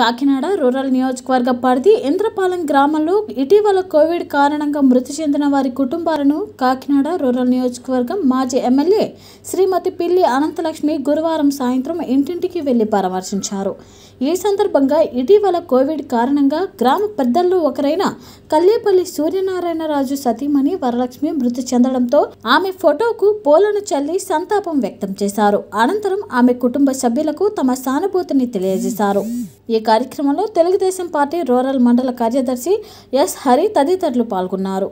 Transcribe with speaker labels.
Speaker 1: Kakinada rural నియోజకవర్గ పరిధి ఇంద్రపాలెం గ్రామంలో ఇటీవల కోవిడ్ కారణంగా మృతి చెందిన వారి కుటుంబాలను కాకినాడ రూరల్ నియోజకవర్గం మాజీ ఎమ్మెల్యే శ్రీమతి పిల్లి అనంతలక్ష్మి గురువారం సాయంత్రం ఇంటింటికి వెళ్లి పరామర్శించారు ఈ సందర్భంగా ఇటీవల కోవిడ్ కారణంగా గ్రామ పెద్దల్లో ఒకరైన కల్లేపల్లి సూర్యనారాయణరాజు సతీమణి వరలక్ష్మి మృతి చెందడంతో ఆమె ఫోటోకు పోలను చల్లి సంతాపం వ్యక్తం చేశారు అనంతరం ఆమె కుటుంబ సభ్యులకు తమ సానుభూతిని తెలియజేశారు ఈ కార్యక్రమంలో తెలుగుదేశం పార్టీ రూరల్ మండల కార్యదర్శి ఎస్ హరి తదితరులు పాల్గొన్నారు